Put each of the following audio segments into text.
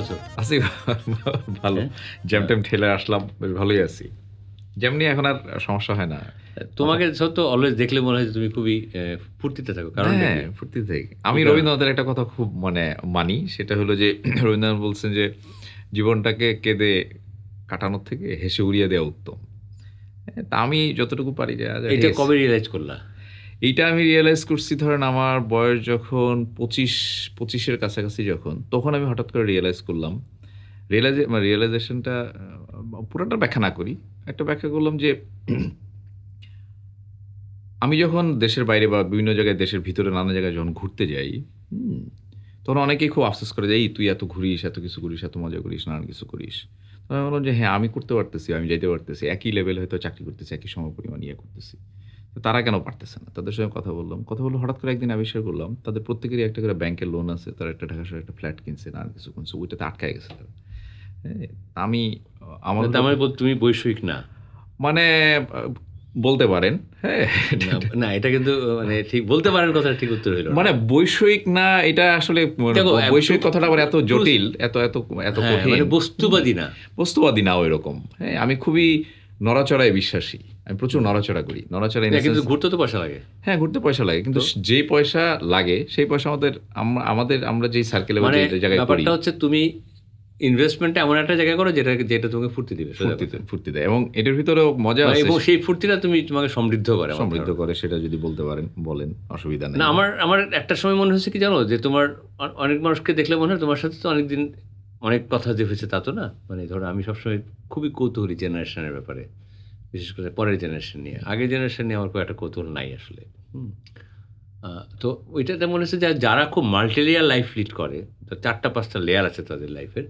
আছো আছি ভালো জ্যাম ট্যাম ঠেলে আসলাম বেশ ভালোই আছি যেমনি এখন আর সমস্যা হয় না তোমাকে সত্য অলওয়েজ দেখলে মনে হয় তুমি খুবই ফুর্তিতে থাকো কারণ হ্যাঁ ফুর্তিতে থাকি আমি রবীন্দ্রনাথের একটা কথা খুব মানে মানি সেটা হলো যে রবীন্দ্রনাথ বলছেন যে জীবনটাকে কেঁদে কাটানোর থেকে হেসে উড়িয়ে দেওয়া উত্তম হ্যাঁ, তা আমি যতটুকু পারি যে এটা কবে রিয়েলাইজ করলা এইটা আমি রিয়েলাইজ করছি ধরেন আমার বয়স যখন পঁচিশ পঁচিশের কাছাকাছি যখন তখন আমি হঠাৎ করে রিয়েলাইজ করলাম রিয়েলাইজ মানে রিয়েলাইজেশনটা পুরোটা ব্যাখ্যা না করি একটা ব্যাখ্যা করলাম যে আমি যখন দেশের বাইরে বা বিভিন্ন জায়গায় দেশের ভিতরে নানা জায়গায় যখন ঘুরতে যাই তখন অনেকেই খুব আফসোস করে যাই এই তুই এত ঘুরিস এত কিছু করিস এত মজা করিস নানান কিছু করিস তখন আমি বললাম যে হ্যাঁ আমি করতে পারতেছি আমি যাইতে পারতেছি একই লেভেল হয়তো চাকরি করতেছি একই সময় পরিমাণ ইয়ে করতেছি তারা কেন পারতেছে না তাদের সঙ্গে কথা বললাম কথা বলে হঠাৎ করে একদিন আবিষ্কার করলাম তাদের প্রত্যেকেরই একটা করে ব্যাংকের লোন আছে তারা একটা ঢাকা শহরে একটা ফ্ল্যাট কিনছে আর কিছু কিনছে ওইটাতে আটকায় গেছে তারা হ্যাঁ, আমি আমার মানে বল তুমি বৈষয়িক না মানে বলতে পারেন হ্যাঁ না এটা কিন্তু মানে ঠিক বলতে পারেন কথা ঠিক উত্তর হইল মানে বৈষয়িক না এটা আসলে মানে বৈষয়িক কথাটা আবার এত জটিল এত এত এত হ্যাঁ, কঠিন মানে বস্তুবাদী না বস্তুবাদী না ওইরকম হ্যাঁ আমি খুবই নড়াচড়ায় বিশ্বাসী আমি প্রচুর নড়াচড়া করি নড়াচড়া হ্যাঁ, কিন্তু ঘুরতে তো পয়সা লাগে হ্যাঁ ঘুরতে পয়সা লাগে কিন্তু যে পয়সা লাগে সেই পয়সা আমাদের আমাদের আমরা যেই সার্কেলে মানে জায়গায় ব্যাপারটা হচ্ছে তুমি ইনভেস্টমেন্ট এমন একটা জায়গা করো যেটা যেটা তোমাকে ফুর্তি দিবে ফুর্তি দেয় এবং এটার ভিতরে মজা মানে আছে এবং সেই ফুর্তিটা তুমি তোমাকে সমৃদ্ধ করে সমৃদ্ধ করে সেটা যদি বলতে পারেন বলেন অসুবিধা নেই না আমার আমার একটা সময় মনে হচ্ছে কি জানো যে তোমার অনেক মানুষকে দেখলে মনে হয় তোমার সাথে তো অনেকদিন অনেক কথা যে হয়েছে তা তো না মানে ধরো আমি সবসময় খুবই কৌতূহলী জেনারেশনের ব্যাপারে বিশেষ করে পরের জেনারেশন নিয়ে আগের জেনারেশন নিয়ে আমার খুব একটা কৌতূহল নাই আসলে তো ওইটাতে মনে হচ্ছে যে যারা খুব মাল্টিলেয়ার লাইফ লিড করে তো চারটা পাঁচটা লেয়ার আছে তাদের লাইফের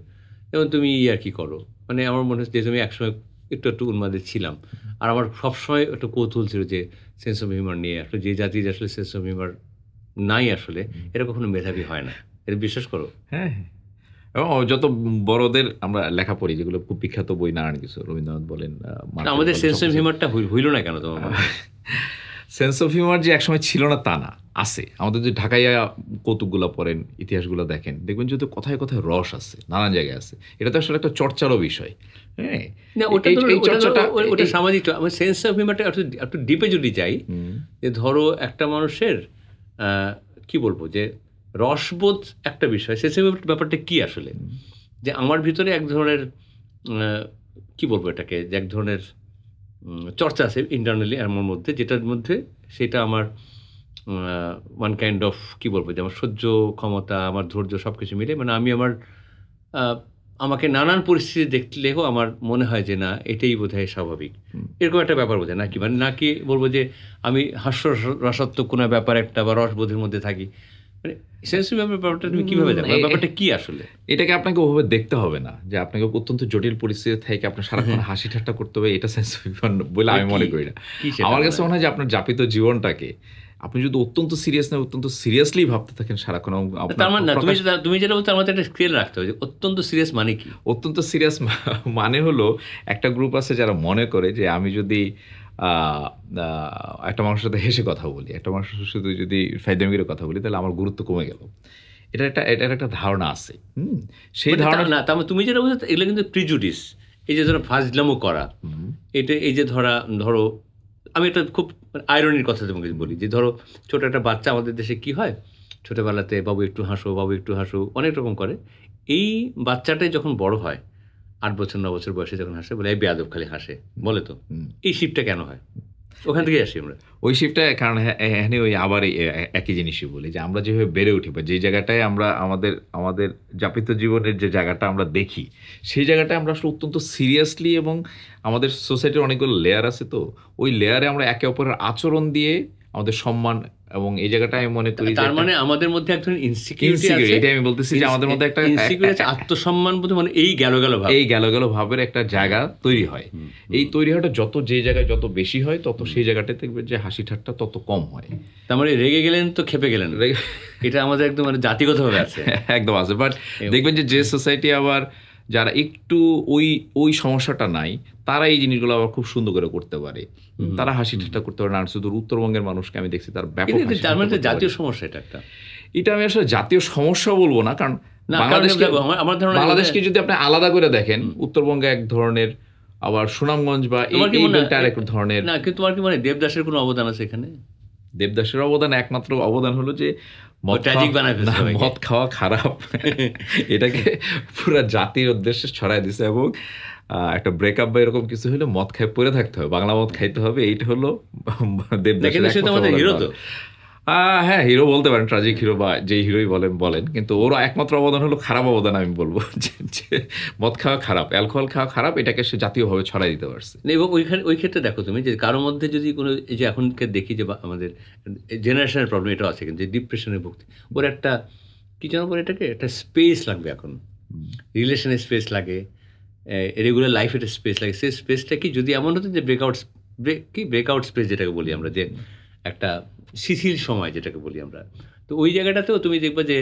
যেমন তুমি ই আর কি করো মানে আমার মনে হচ্ছে যে তুমি একসময় একটু একটু উন্মাদে ছিলাম আর আমার সবসময় একটা কৌতূহল ছিল যে সেন্স অফ হিউমার নিয়ে আসলে যে জাতি আসলে সেন্স অফ হিউমার নাই আসলে এটা কখনো মেধাবী হয় না এটা বিশ্বাস করো হ্যাঁ, হ্যাঁ। এবং যত বড়দের আমরা লেখা পড়ি যেগুলো খুব বিখ্যাত বই নানান কিছু রবীন্দ্রনাথ বলেন আমাদের সেন্স অফ হিউমারটা হইল না কেন তোমার সেন্স অফ হিউমার যে একসময় ছিল না তা না আছে আমাদের যে ঢাকাইয়া কৌতুকগুলো পড়েন ইতিহাসগুলো দেখেন দেখবেন যদি কথায় কোথায় রস আছে নানান জায়গায় আছে এটা তো আসলে একটা চর্চারও বিষয় হ্যাঁ ওটা সামাজিক সেন্স অফ হিউমারটা একটু একটু ডিপে যদি যাই যে ধরো একটা মানুষের কি বলবো যে রসবোধ একটা বিষয় সেসব ব্যাপারটা কি আসলে যে আমার ভিতরে এক ধরনের কি বলবো এটাকে যে এক ধরনের চর্চা আছে ইন্টারনালি আমার মধ্যে যেটার মধ্যে সেটা আমার ওয়ান কাইন্ড অফ কি বলবো যে আমার সহ্য ক্ষমতা আমার ধৈর্য সব কিছু মিলে মানে আমি আমার আমাকে নানান পরিস্থিতি দেখলেও আমার মনে হয় যে না এটাই বোধ স্বাভাবিক এরকম একটা ব্যাপার বোঝায় নাকি মানে নাকি বলবো যে আমি হাস্য রসাত্মক কোনো ব্যাপার একটা বা রসবোধের মধ্যে থাকি মানে ব্যাপারটা তুমি কিভাবে দেখো ব্যাপারটা কি আসলে এটাকে আপনাকে ওভাবে দেখতে হবে না যে আপনাকে অত্যন্ত জটিল পরিস্থিতি থেকে আপনার সারাক্ষণ হ্যাঁ। হাসি ঠাট্টা করতে হবে এটা বলে মানে আমি মনে করি না আমার মানে? কাছে মনে হয় যে আপনার যাপিত জীবনটাকে আপনি যদি অত্যন্ত সিরিয়াস না অত্যন্ত সিরিয়াসলি ভাবতে থাকেন সারাক্ষণ তার মানে না তুমি তুমি যেটা বলতে আমাদের একটা স্কেল রাখতে হবে অত্যন্ত সিরিয়াস মানে কি অত্যন্ত সিরিয়াস মানে হলো একটা গ্রুপ আছে যারা মনে করে যে আমি যদি একটা মানুষের সাথে হেসে কথা বলি একটা মানুষের সাথে যদি ফাইদামি কথা বলি তাহলে আমার গুরুত্ব কমে গেল এটা একটা এটার একটা ধারণা আছে হুম সেই মানে ধারণা না তার মানে তুমি যেটা বলছো এগুলো কিন্তু প্রিজুডিস এই যে ধরো ফাজলামো করা এটা এই যে ধরা ধরো আমি একটা খুব আয়রনির কথা তোমাকে বলি যে ধরো ছোটো একটা বাচ্চা আমাদের দেশে কি হয় ছোটোবেলাতে বাবু একটু হাসো বাবু একটু হাসো অনেক রকম করে এই বাচ্চাটাই যখন বড় হয় আট বছর ন বছর বয়সে যখন হাসে বলে এই বেয়াদব খালি হাসে বলে তো এই শিপটা কেন হয় ওখান থেকে আসি আমরা ওই শিফটটা কারণ হ্যাঁ, এখানে ওই আবার একই জিনিসই বলি যে আমরা যেভাবে বেড়ে উঠি বা যে জায়গাটায় আমরা আমাদের আমাদের যাপিত জীবনের যে জায়গাটা আমরা দেখি সেই জায়গাটায় আমরা আসলে অত্যন্ত সিরিয়াসলি এবং আমাদের সোসাইটির অনেকগুলো লেয়ার আছে তো ওই লেয়ারে আমরা একে অপরের আচরণ দিয়ে আমাদের সম্মান এবং এই জায়গাটা আমি মনে করি তার মানে আমাদের মধ্যে একজন ইনসিকিউরিটি আছে এটা আমি বলতেছি যে আমাদের মধ্যে একটা ইনসিকিউরিটি আত্মসম্মান বোধ মানে এই গেল গেল ভাব এই গেল গেল ভাবের একটা জায়গা তৈরি হয় এই তৈরি হওয়াটা যত যে জায়গায় যত বেশি হয় তত সেই জায়গাটাতে দেখবে যে হাসি ঠাট্টা তত কম হয় তার মানে রেগে গেলেন তো খেপে গেলেন এটা আমাদের একদম মানে জাতিগতভাবে আছে একদম আছে বাট দেখবেন যে যে সোসাইটি আবার যারা একটু ওই ওই সমস্যাটা নাই তারা এই জিনিসগুলো আবার খুব সুন্দর করে করতে পারে তারা হাসি ঠাট্টা করতে পারে না শুধু উত্তরবঙ্গের মানুষকে আমি দেখছি তার ব্যাপক জাতীয় সমস্যা এটা একটা এটা আমি আসলে জাতীয় সমস্যা বলবো না কারণ বাংলাদেশকে বাংলাদেশকে যদি আপনি আলাদা করে দেখেন উত্তরবঙ্গে এক ধরনের আবার সুনামগঞ্জ বা এক ধরনের না কিন্তু আর কি মানে দেবদাসের কোনো অবদান আছে এখানে দেবদাসের অবদান একমাত্র অবদান হলো যে ট্র্যাজিক বানায় মদ খাওয়া খারাপ এটাকে পুরো জাতির উদ্দেশ্যে ছড়াই দিছে এবং একটা ব্রেকআপ বা এরকম কিছু হলে মদ খাই পরে থাকতে হবে বাংলা মদ খাইতে হবে এইটা হলো দেবদাস হিরো তো হ্যাঁ হিরো বলতে পারেন ট্রাজিক হিরো বা যেই হিরোই বলেন বলেন কিন্তু ওর একমাত্র অবদান হলো খারাপ অবদান আমি বলবো যে মদ খাওয়া খারাপ অ্যালকোহল খাওয়া খারাপ এটাকে সে জাতীয়ভাবে ছড়াই দিতে পারছে এবং ওইখানে ওই ক্ষেত্রে দেখো তুমি যে কারোর মধ্যে যদি কোনো এই যে এখনকে দেখি যে আমাদের জেনারেশনের প্রবলেম এটাও আছে কিন্তু ডিপ্রেশনের ভক্তি ওর একটা কী জানো বলে এটাকে একটা স্পেস লাগবে এখন রিলেশনের স্পেস লাগে রেগুলার লাইফের একটা স্পেস লাগে সেই স্পেসটা কি যদি এমন হতো যে ব্রেকআউট ব্রেক কি ব্রেকআউট স্পেস যেটাকে বলি আমরা যে একটা শিথিল সময় যেটাকে বলি আমরা তো ওই জায়গাটাতেও তুমি দেখবে যে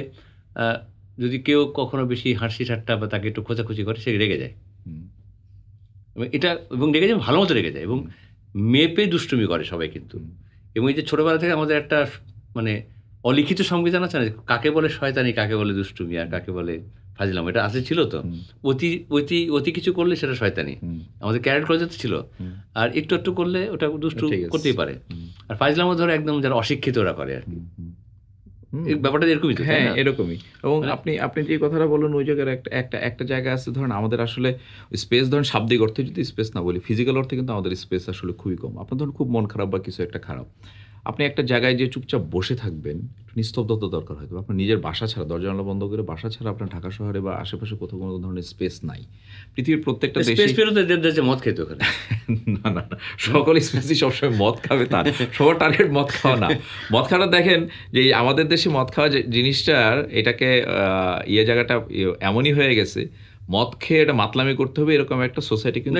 যদি কেউ কখনো বেশি হাসি ঠাট্টা বা তাকে একটু খোঁজাখুঁজি করে সে রেগে যায় এটা এবং রেগে যায় ভালো মতো রেগে যায় এবং মেপে দুষ্টুমি করে সবাই কিন্তু এবং এই যে ছোটোবেলা থেকে আমাদের একটা মানে অলিখিত সংবিধান আছে না কাকে বলে শয়তানি কাকে বলে দুষ্টুমি আর কাকে বলে ফাজলাম এটা আসে ছিল তো অতি অতি অতি কিছু করলে সেটা শয়তানি আমাদের ক্যারেট কলেজে তো ছিল আর একটু একটু করলে ওটা দুষ্টু করতেই পারে আর ফাইজলামও ধরো একদম যারা অশিক্ষিতরা করে আর কি ব্যাপারটা এরকমই হ্যাঁ এরকমই এবং মানে আপনি আপনি যে কথাটা বলুন ওই জায়গার একটা একটা একটা জায়গা আছে ধরেন আমাদের আসলে স্পেস ধরুন শাব্দিক অর্থে যদি স্পেস না বলি ফিজিক্যাল অর্থে কিন্তু আমাদের স্পেস আসলে খুবই কম আপনার ধরুন খুব মন খারাপ বা কিছু একটা খারাপ আপনি একটা জায়গায় যে চুপচাপ বসে থাকবেন নিস্তব্ধতা দরকার হয়তো আপনার নিজের বাসা ছাড়া দরজা জানলা বন্ধ করে বাসা ছাড়া আপনার ঢাকা শহরে বা আশেপাশে কোথাও কোনো ধরনের স্পেস নাই পৃথিবীর প্রত্যেকটা দেশে মদ খেতে পারে না না সকল স্পেসই সবসময় মদ খাবে তার সবার টার্গেট মদ খাওয়া না মদ খাওয়াটা দেখেন যে আমাদের দেশে মদ খাওয়া জিনিসটার এটাকে ইয়ে জায়গাটা এমনই হয়ে গেছে মদ খেয়ে এটা মাতলামি করতে হবে এরকম একটা সোসাইটি কিন্তু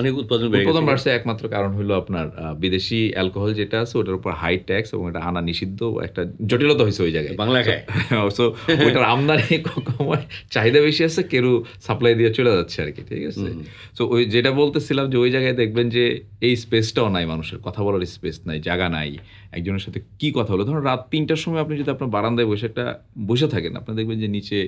অনেক উৎপাদন উৎপাদন বাড়ছে একমাত্র কারণ হলো আপনার বিদেশি অ্যালকোহল যেটা আছে ওটার উপর হাই ট্যাক্স এবং এটা আনা নিষিদ্ধ একটা জটিলতা হয়েছে ওই জায়গায় বাংলা সো ওইটার আমদানি কমায় চাহিদা বেশি আছে কেরু সাপ্লাই দিয়ে চলে যাচ্ছে আর কি ঠিক আছে সো ওই যেটা বলতেছিলাম যে ওই জায়গায় দেখবেন যে এই স্পেসটাও নাই মানুষের কথা বলার স্পেস নাই জায়গা নাই একজনের সাথে কি কথা হলো ধরুন রাত তিনটার সময় আপনি যদি আপনার বারান্দায় বসে একটা বসে থাকেন আপনি দেখবেন যে নিচে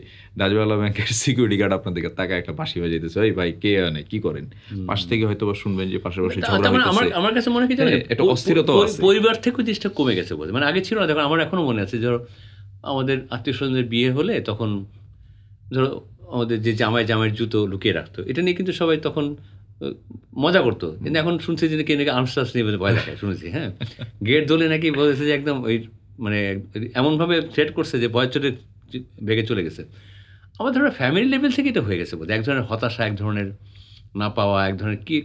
রাজবাংলা ব্যাংকের সিকিউরিটি গার্ড আপনাদের টাকা একটা বাসি হয়ে যেতেছে ওই ভাই কে আনে কি করেন পাশ থেকে হয়তো বা শুনবেন যে পাশে বসে মানে আমার কাছে মনে হয় একটা অস্থিরতা পরিবার থেকে জিনিসটা কমে গেছে বলতে মানে আগে ছিল না দেখুন আমার এখনো মনে আছে ধরো আমাদের আত্মীয় স্বজনের বিয়ে হলে তখন ধরো আমাদের যে জামাই জামাইয়ের জুতো লুকিয়ে রাখতো এটা নিয়ে কিন্তু সবাই তখন মজা করতো কিন্তু এখন শুনছি যে নাকি নাকি আর্মস্টার্স নিয়ে ভয় দেখায় শুনেছি হ্যাঁ গেট ধরলে নাকি বলেছে যে একদম ওই মানে এমনভাবে থ্রেট করছে যে বয়স চলে ভেগে চলে গেছে আমার ধরো ফ্যামিলি লেভেল থেকে এটা হয়ে গেছে বোধ এক ধরনের হতাশা এক ধরনের না পাওয়া এক ধরনের কি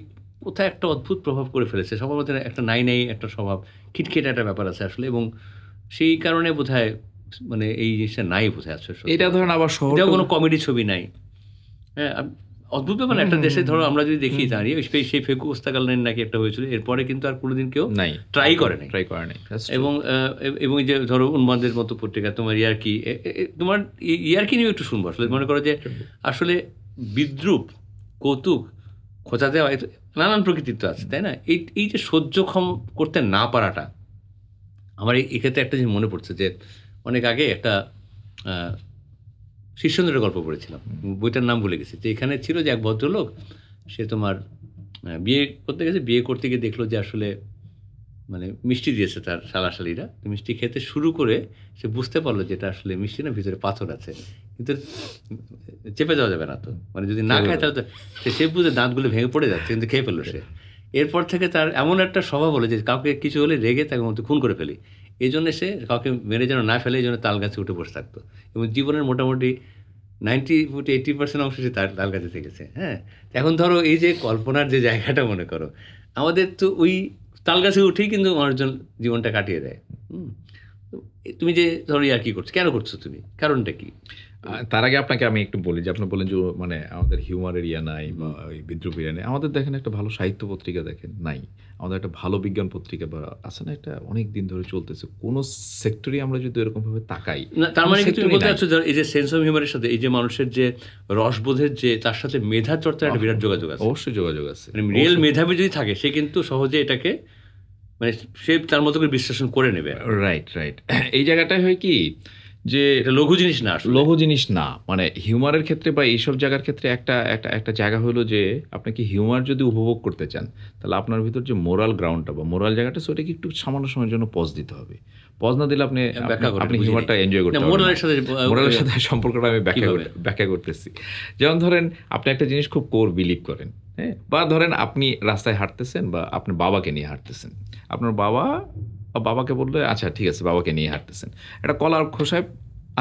কোথায় একটা অদ্ভুত প্রভাব করে ফেলেছে সবার মধ্যে একটা নাই নাই একটা স্বভাব খিটখিট একটা ব্যাপার আছে আসলে এবং সেই কারণে বোধ মানে এই জিনিসটা নাই বোধ হয় আসলে এটা ধরেন আবার শহর কোনো কমেডি ছবি নাই হ্যাঁ অদ্ভুত ব্যাপার একটা দেশে ধরো আমরা যদি দেখি দাঁড়িয়ে সেই ফেকু ওস্তাকালের নাকি একটা হয়েছিল এরপরে কিন্তু আর কোনোদিন কেউ নাই ট্রাই করে নাই ট্রাই করে নাই এবং এবং যে ধরো উন্মাদের মতো পত্রিকা তোমার ইয়ার কি তোমার ইয়ার কি নিয়ে একটু শুনবো আসলে মনে করো যে আসলে বিদ্রুপ কৌতুক খোঁচা দেওয়া নানান প্রকৃতির তো আছে তাই না এই এই যে সহ্য ক্ষম করতে না পারাটা আমার এক্ষেত্রে একটা জিনিস মনে পড়ছে যে অনেক আগে একটা শীর্ষেন্দ্রের গল্প পড়েছিলাম বইটার নাম ভুলে গেছি তো এখানে ছিল যে এক ভদ্রলোক সে তোমার বিয়ে করতে গেছে বিয়ে করতে গিয়ে দেখলো যে আসলে মানে মিষ্টি দিয়েছে তার শালিরা মিষ্টি খেতে শুরু করে সে বুঝতে পারলো যে এটা আসলে মিষ্টি না ভিতরে পাথর আছে কিন্তু চেপে যাওয়া যাবে না তো মানে যদি না খায় তাহলে তো সে বুঝে দাঁতগুলো ভেঙে পড়ে যাচ্ছে কিন্তু খেয়ে ফেললো সে এরপর থেকে তার এমন একটা স্বভাব হলো যে কাউকে কিছু হলে রেগে তাকে মধ্যে খুন করে ফেলি এই জন্য সে কাউকে মেরে যেন না ফেলে এই জন্য তাল গাছে উঠে বসে থাকতো এবং জীবনের মোটামুটি নাইনটি ফুট এইটি পার্সেন্ট অংশ সে তার তাল গাছে থেকেছে হ্যাঁ এখন ধরো এই যে কল্পনার যে জায়গাটা মনে করো আমাদের তো ওই তাল গাছে উঠেই কিন্তু মানুষজন জীবনটা কাটিয়ে দেয় হুম তুমি যে ধরো আর কী করছো কেন করছো তুমি কারণটা কী তার আগে আপনাকে আমি একটু বলি যে আপনি বলেন যে মানে আমাদের হিউমার এরিয়া নাই বা ওই বিদ্রুপ এরিয়া নেই আমাদের দেখেন একটা ভালো সাহিত্য পত্রিকা দেখেন নাই আমাদের একটা ভালো বিজ্ঞান পত্রিকা বা আছে না একটা অনেক দিন ধরে চলতেছে কোন সেক্টরে আমরা যদি এরকম ভাবে তাকাই তার মানে তুমি বলতে চাচ্ছ যে এই যে সেন্স অফ হিউমারের সাথে এই যে মানুষের যে রসবোধের যে তার সাথে মেধা চর্চার একটা বিরাট যোগাযোগ আছে অবশ্যই যোগাযোগ আছে মানে রিয়েল মেধাবী যদি থাকে সে কিন্তু সহজে এটাকে মানে সে তার মতো করে বিশ্লেষণ করে নেবে রাইট রাইট এই জায়গাটাই হয় কি যে এটা লঘু জিনিস না লঘু জিনিস না মানে হিউমারের ক্ষেত্রে বা এইসব জায়গার ক্ষেত্রে একটা একটা একটা জায়গা হলো যে আপনি কি হিউমার যদি উপভোগ করতে চান তাহলে আপনার ভিতর যে মোরাল গ্রাউন্ডটা বা মোরাল জায়গাটা সেটাকে একটু সামান্য সময়ের জন্য পজ দিতে হবে পজ না দিলে আপনি আপনি হিউমারটা এনজয় করতে মোরালের সাথে মোরালের সাথে সম্পর্কটা আমি ব্যাখ্যা ব্যাখ্যা করতেছি যেমন ধরেন আপনি একটা জিনিস খুব কোর বিলিভ করেন হ্যাঁ বা ধরেন আপনি রাস্তায় হাঁটতেছেন বা আপনার বাবাকে নিয়ে হাঁটতেছেন আপনার বাবা বাবাকে বললে আচ্ছা ঠিক আছে বাবাকে নিয়ে হাঁটতেছেন একটা কলার খোসায়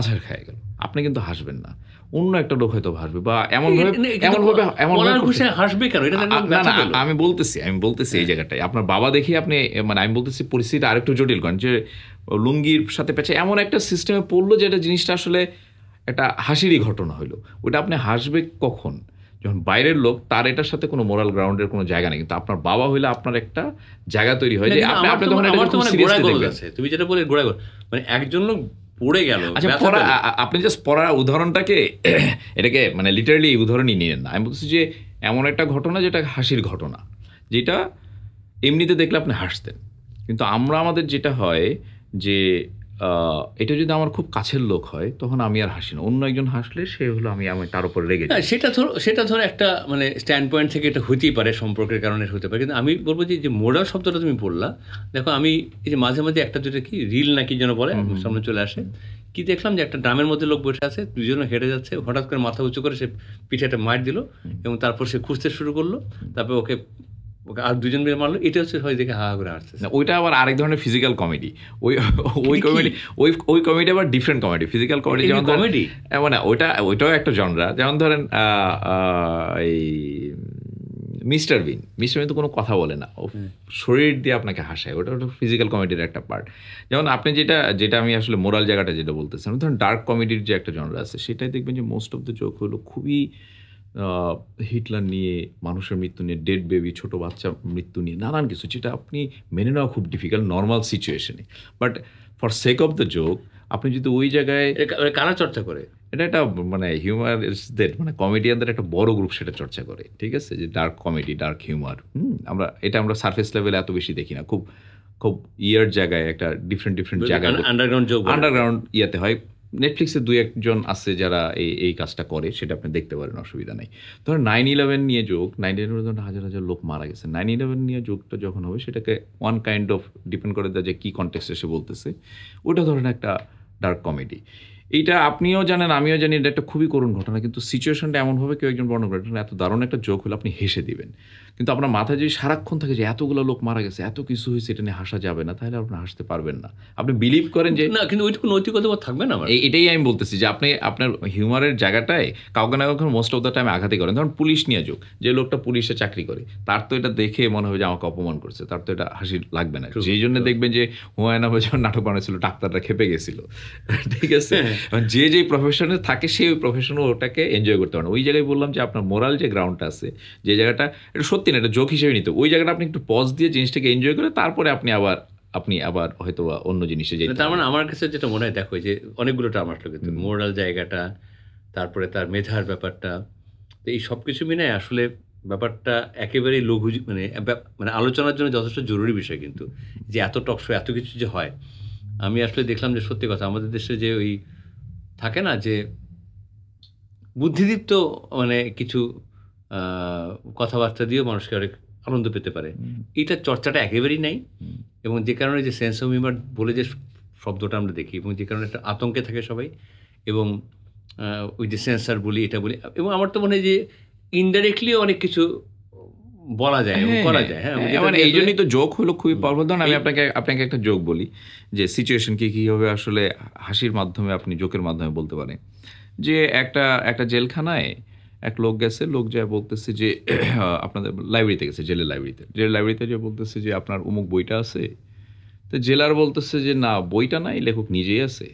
আচার খাই গেল আপনি কিন্তু হাসবেন না অন্য একটা লোক হয়তো হাসবে বা এমন হাসবে আমি বলতেছি আমি বলতেছি এই হ্যাঁ। জায়গাটায় আপনার বাবা দেখি আপনি মানে আমি বলতেছি পরিস্থিতি আরেকটু জটিল করেন যে লুঙ্গির সাথে পেছে এমন একটা সিস্টেমে পড়লো যে এটা জিনিসটা আসলে একটা হাসিরই ঘটনা হইলো ওইটা আপনি হাসবে কখন যখন বাইরের লোক তার এটার সাথে কোনো মোরাল গ্রাউন্ডের কোনো জায়গা নেই কিন্তু আপনার বাবা হইলে আপনার একটা জায়গা তৈরি হয় যে আপনি আপনি তখন খুব মানে তুমি যেটা বলে গোড়া মানে একজন লোক পড়ে গেল আচ্ছা পড়া আপনি জাস্ট পড়ার উদাহরণটাকে এটাকে মানে লিটারালি এই উদাহরণই নিয়ে না আমি বলছি যে এমন একটা ঘটনা যেটা হাসির ঘটনা যেটা এমনিতে দেখলে আপনি হাসতেন কিন্তু আমরা আমাদের যেটা হয় যে এটা যদি আমার খুব কাছের লোক হয় তখন আমি আর হাসি না অন্য একজন হাসলে সে হলো আমি আমি তার উপর রেগে যাই সেটা ধরো সেটা ধরো একটা মানে স্ট্যান্ড পয়েন্ট থেকে এটা হতেই পারে সম্পর্কের কারণে হতে পারে কিন্তু আমি বলবো যে মোডাল শব্দটা তুমি বললা দেখো আমি এই যে মাঝে মাঝে একটা দুটো কি রিল নাকি যেন বলে সামনে চলে আসে কি দেখলাম যে একটা ড্রামের মধ্যে লোক বসে আছে দুজনে হেঁটে যাচ্ছে হঠাৎ করে মাথা উঁচু করে সে পিঠে একটা মার দিল এবং তারপর সে খুঁজতে শুরু করলো তারপর ওকে আর দুজন মিলে মারলো এটা হচ্ছে হয় দেখে হা করে আসছে না ওইটা আবার আরেক ধরনের ফিজিক্যাল কমেডি ওই ওই কমেডি ওই ওই কমেডি আবার ডিফারেন্ট কমেডি ফিজিক্যাল কমেডি যেমন কমেডি মানে ওইটা ওইটাও একটা জনরা যেমন ধরেন এই মিস্টার বিন মিস্টার বিন তো কোনো কথা বলে না ও শরীর দিয়ে আপনাকে হাসায় ওটা ওটা ফিজিক্যাল কমেডির একটা পার্ট যেমন আপনি যেটা যেটা আমি আসলে মোরাল জায়গাটা যেটা বলতেছিলাম ধরুন ডার্ক কমেডির যে একটা জনরা আছে সেটাই দেখবেন যে মোস্ট অফ দ্য জোক হলো খুবই হিটলার নিয়ে মানুষের মৃত্যু নিয়ে ডেড বেবি ছোট বাচ্চা মৃত্যু নিয়ে নানান কিছু যেটা আপনি মেনে নেওয়া খুব ডিফিকাল্ট নর্মাল সিচুয়েশনে but for sake of the joke আপনি যদি ওই জায়গায় কারা চর্চা করে এটা একটা মানে হিউমারদের মানে কমেডিয়ানদের একটা বড় গ্রুপ সেটা চর্চা করে ঠিক আছে যে ডার্ক কমেডি ডার্ক হিউমার হুম আমরা এটা আমরা সার্ফেস লেভেলে এত বেশি দেখি না খুব খুব ইয়ার জায়গায় একটা ডিফারেন্ট ডিফারেন্ট জায়গায় আন্ডারগ্রাউন্ড আন্ডারগ্রাউন্ড ইয়াতে হয় নেটফ্লিক্সে দুই একজন আছে যারা এই এই কাজটা করে সেটা আপনি দেখতে পারেন অসুবিধা নেই ধরো নাইন ইলেভেন নিয়ে যোগ নাইন ইলেভেন হাজার হাজার লোক মারা গেছে নাইন ইলেভেন নিয়ে যোগটা যখন হবে সেটাকে ওয়ান কাইন্ড অফ ডিপেন্ড করে দেয় যে কী কনটেক্সটে সে বলতেছে ওটা ধরেন একটা ডার্ক কমেডি এইটা আপনিও জানেন আমিও জানি এটা একটা খুবই করুণ ঘটনা কিন্তু সিচুয়েশনটা এমনভাবে কেউ একজন বর্ণনা করে এত দারুণ একটা জোক হলে আপনি হেসে দিবেন কিন্তু আপনার মাথায় যদি সারাক্ষণ থাকে যে এতগুলো লোক মারা গেছে এত কিছু হয়েছে এটা নিয়ে হাসা যাবে না তাহলে আপনি হাসতে পারবেন না আপনি বিলিভ করেন যে না কিন্তু ওইটুকু নৈতিকতা থাকবে না এটাই আমি বলতেছি যে আপনি আপনার হিউমারের জায়গাটায় কাউকে না কাউকে মোস্ট অফ দ্য টাইম আঘাতে করেন ধরুন পুলিশ নিয়ে যোগ যে লোকটা পুলিশে চাকরি করে তার তো এটা দেখে মনে হবে যে আমাকে অপমান করছে তার তো এটা হাসি লাগবে না সেই জন্য দেখবেন যে হুমায়ুন আহমেদ যখন নাটক বানাচ্ছিল ডাক্তাররা খেপে গেছিল ঠিক আছে হ্যাঁ। মানে যে যে প্রফেশনে থাকে সেই ওই প্রফেশনে ওটাকে এনজয় করতে পারে ওই জায়গায় বললাম যে আপনার মোরাল যে গ্রাউন্ডটা আছে যে জায়গাটা এটা সত্যি না এটা জোক হিসেবে নিতে ওই জায়গাটা আপনি একটু পজ দিয়ে জিনিসটাকে এনজয় করে তারপরে আপনি আবার আপনি আবার হয়তো অন্য জিনিসে যে তার মানে আমার কাছে যেটা মনে হয় দেখো যে অনেকগুলো টার্ম আসলো কিন্তু মোরাল জায়গাটা তারপরে তার মেধার ব্যাপারটা তো এই সব কিছু মিলে আসলে ব্যাপারটা একেবারেই লঘু মানে মানে আলোচনার জন্য যথেষ্ট জরুরি বিষয় কিন্তু যে এত টকশো এত কিছু যে হয় আমি আসলে দেখলাম যে সত্যি কথা আমাদের দেশে যে ওই থাকে না যে বুদ্ধিদীপ্ত মানে কিছু কথাবার্তা দিয়েও মানুষকে অনেক আনন্দ পেতে পারে এটা চর্চাটা একেবারেই নাই এবং যে কারণে যে সেন্স অফ হিউমার বলে যে শব্দটা আমরা দেখি এবং যে কারণে একটা আতঙ্কে থাকে সবাই এবং ওই যে সেন্সার বলি এটা বলি এবং আমার তো মনে হয় যে ইনডাইরেক্টলিও অনেক কিছু বলা যায় হ্যাঁ, করা হ্যাঁ, যায় হ্যাঁ মানে এই জন্যই তো যোগ হলো খুবই পর্বদন আমি আপনাকে আপনাকে একটা যোগ বলি যে সিচুয়েশন কি হবে আসলে হাসির মাধ্যমে আপনি যোগের মাধ্যমে বলতে পারেন যে একটা একটা জেলখানায় এক লোক গেছে লোক যা বলতেছে যে আপনাদের লাইব্রেরিতে গেছে জেলের লাইব্রেরিতে জেলের লাইব্রেরিতে যে বলতেছে যে আপনার অমুক বইটা আছে তো জেলার বলতেছে যে না বইটা নাই লেখক নিজেই আছে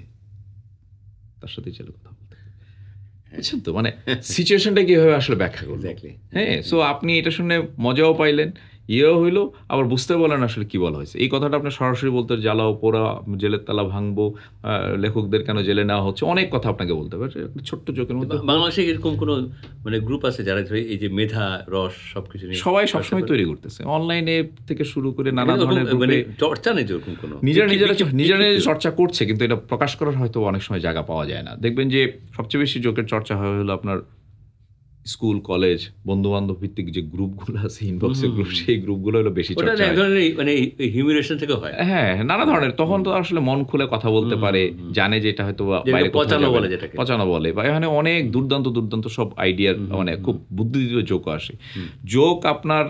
তার সাথে জেলের কথা বুঝছেন তো মানে সিচুয়েশনটা কীভাবে আসলে ব্যাখ্যা করবো হ্যাঁ সো আপনি এটা শুনে মজাও পাইলেন ইয়েও হইলো আবার বুঝতে পারলেন আসলে কি বলা হয়েছে এই কথাটা আপনি সরাসরি বলতে জ্বালাও পোড়া জেলের তালা ভাঙবো লেখকদের কেন জেলে নেওয়া হচ্ছে অনেক কথা আপনাকে বলতে পারে ছোট্ট চোখের মধ্যে বাংলাদেশে এরকম কোনো মানে গ্রুপ আছে যারা এই যে মেধা রস সবকিছু কিছু সবাই সবসময় তৈরি করতেছে অনলাইনে থেকে শুরু করে নানা ধরনের মানে চর্চা নেই যেরকম কোনো নিজেরা নিজের নিজের চর্চা করছে কিন্তু এটা প্রকাশ করার হয়তো অনেক সময় জায়গা পাওয়া যায় না দেখবেন যে সবচেয়ে বেশি চোখের চর্চা হয় হলো আপনার স্কুল কলেজ বন্ধু বান্ধব ভিত্তিক যে গ্রুপগুলো আছে ইনবক্সের গ্রুপ সেই গ্রুপগুলো হলো বেশি চর্চা মানে হিউমিলেশন থেকে হয় হ্যাঁ নানা ধরনের তখন তো আসলে মন খুলে কথা বলতে পারে জানে যে এটা হয়তো বাইরে পচানো বলে যেটা পচানো বলে বা এখানে অনেক দুর্দান্ত দুর্দান্ত সব আইডিয়ার মানে খুব বুদ্ধিদীপ্ত জোক আসে জোক আপনার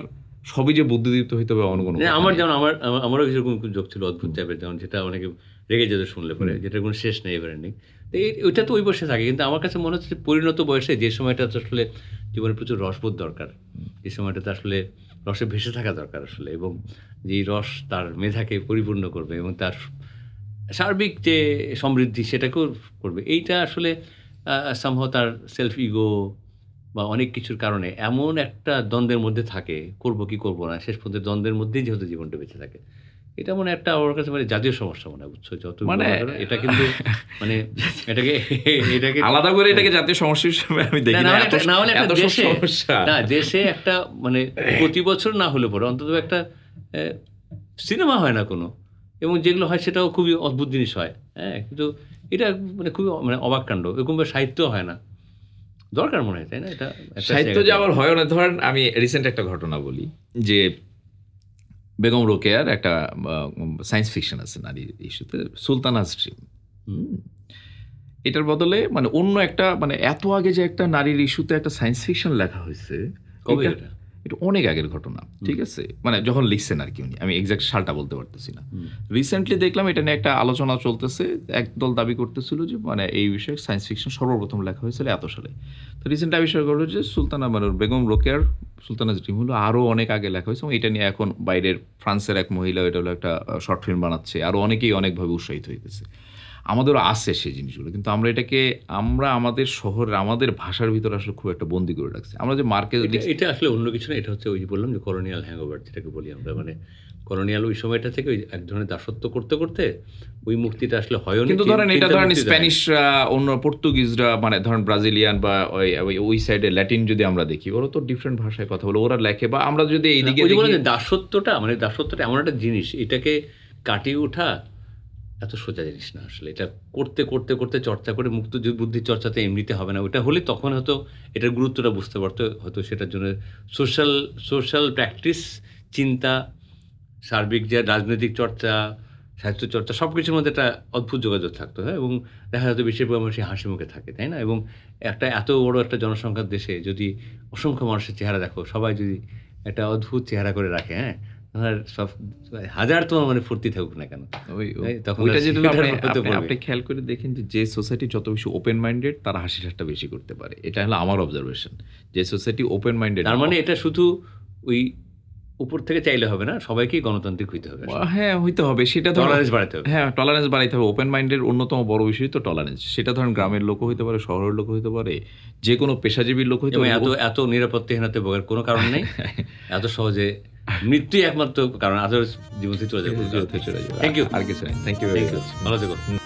সবই যে বুদ্ধিদীপ্ত হইতে হবে অন্য কোনো আমার যেমন আমার আমারও কিছু জোক ছিল অদ্ভুত টাইপের যেমন যেটা অনেকে রেগে যেতে শুনলে পরে যেটা কোনো শেষ নেই এবার নেই এটা ওইটা তো ওই বয়সে থাকে কিন্তু আমার কাছে মনে হচ্ছে পরিণত বয়সে যে সময়টা আসলে জীবনে প্রচুর রসবোধ দরকার এই সময়টাতে আসলে রসে ভেসে থাকা দরকার আসলে এবং যেই রস তার মেধাকে পরিপূর্ণ করবে এবং তার সার্বিক যে সমৃদ্ধি সেটাকেও করবে এইটা আসলে সম্ভব তার সেলফ ইগো বা অনেক কিছুর কারণে এমন একটা দ্বন্দ্বের মধ্যে থাকে করব কি করব না শেষ পর্যন্ত দ্বন্দ্বের মধ্যেই যেহেতু জীবনটা বেঁচে থাকে এটা মনে একটা আমার কাছে মানে জাতীয় সমস্যা মনে বুঝছো যত মানে এটা কিন্তু মানে এটাকে এটাকে আলাদা করে এটাকে জাতীয় সমস্যা হিসেবে আমি দেখি না না হলে একটা দেশে না দেশে একটা মানে প্রতি বছর না হলে পরে অন্তত একটা সিনেমা হয় না কোনো এবং যেগুলো হয় সেটাও খুবই অদ্ভুত জিনিস হয় হ্যাঁ কিন্তু এটা মানে খুবই মানে অবাক কাণ্ড এরকমভাবে সাহিত্য হয় না দরকার মনে হয় তাই না এটা সাহিত্য যে আবার হয় না ধরেন আমি রিসেন্ট একটা ঘটনা বলি যে বেগম রোকেয়ার একটা সায়েন্স ফিকশন আছে নারীর ইস্যুতে সুলতানা স্ট্রিম এটার বদলে মানে অন্য একটা মানে এত আগে যে একটা নারীর ইস্যুতে একটা সায়েন্স ফিকশন লেখা হয়েছে কবে এটা অনেক আগের ঘটনা ঠিক আছে মানে যখন লিখছেন আর কি উনি আমি এক্স্যাক্ট সালটা বলতে পারতেছি না রিসেন্টলি দেখলাম এটা নিয়ে একটা আলোচনা চলতেছে একদল দাবি করতেছিল যে মানে এই বিষয়ে সায়েন্স ফিকশন সর্বপ্রথম লেখা হয়েছিল এত সালে তো রিসেন্ট আবিষ্কার করলো যে সুলতানা মানে বেগম রোকেয়ার সুলতানা ড্রিম হলো আরও অনেক আগে লেখা হয়েছে এবং এটা নিয়ে এখন বাইরের ফ্রান্সের এক মহিলা এটা হলো একটা শর্ট ফিল্ম বানাচ্ছে আরও অনেকেই অনেকভাবে উৎসাহিত হইতেছে আমাদেরও আসে সেই জিনিসগুলো কিন্তু আমরা এটাকে আমরা আমাদের শহরের আমাদের ভাষার ভিতরে আসলে খুব একটা বন্দি করে রাখছি আমরা যে মার্কেট এটা আসলে অন্য কিছু না এটা হচ্ছে ওই যে বললাম যে কলোনিয়াল হ্যাংওভার যেটাকে বলি আমরা মানে কলোনিয়াল ওই সময়টা থেকে ওই এক ধরনের দাসত্ব করতে করতে ওই মুক্তিটা আসলে হয় কিন্তু ধরেন এটা ধরেন স্প্যানিশ অন্য পর্তুগিজরা মানে ধরেন ব্রাজিলিয়ান বা ওই ওই সাইডে ল্যাটিন যদি আমরা দেখি ওরা তো ডিফারেন্ট ভাষায় কথা বলে ওরা লেখে বা আমরা যদি এইদিকে দাসত্বটা মানে দাসত্বটা এমন একটা জিনিস এটাকে কাটিয়ে ওঠা এত সোজা জিনিস না আসলে এটা করতে করতে করতে চর্চা করে মুক্ত বুদ্ধি চর্চাতে এমনিতে হবে না ওটা হলে তখন হয়তো এটার গুরুত্বটা বুঝতে পারতো হয়তো সেটার জন্য সোশ্যাল সোশ্যাল প্র্যাকটিস চিন্তা সার্বিক যে রাজনৈতিক চর্চা সাহিত্য চর্চা সব কিছুর মধ্যে একটা অদ্ভুত যোগাযোগ থাকতো হ্যাঁ এবং দেখা যেত বেশিরভাগ মানুষই হাসি মুখে থাকে তাই না এবং একটা এত বড় একটা জনসংখ্যার দেশে যদি অসংখ্য মানুষের চেহারা দেখো সবাই যদি একটা অদ্ভুত চেহারা করে রাখে হ্যাঁ আপনার সব মানে ফুর্তি থাকুক না কেন আপনি খেয়াল করে দেখেন যে সোসাইটি যত বেশি ওপেন মাইন্ডেড তারা হাসি ঠাট্টা বেশি করতে পারে এটা হলো আমার অবজারভেশন যে সোসাইটি ওপেন মাইন্ডেড তার মানে এটা শুধু ওই উপর থেকে চাইলে হবে না সবাইকেই গণতান্ত্রিক হইতে হবে হ্যাঁ হইতে হবে সেটা টলারেন্স বাড়াতে হবে হ্যাঁ টলারেন্স বাড়াইতে হবে ওপেন মাইন্ডের অন্যতম বড় বিষয় তো টলারেন্স সেটা ধরেন গ্রামের লোক হইতে পারে শহরের লোক হইতে পারে যে কোনো পেশাজীবীর লোক হইতে পারে এত এত নিরাপত্তাহীনতে ভোগের কোনো কারণ নেই এত সহজে মৃত্যুই একমাত্র কারণ আদার্স জীবন থেকে চলে যাবে চলে যাবে থ্যাংক ইউ আর কিছু নাই থ্যাংক ইউ ভেরি মাচ ভালো থেকো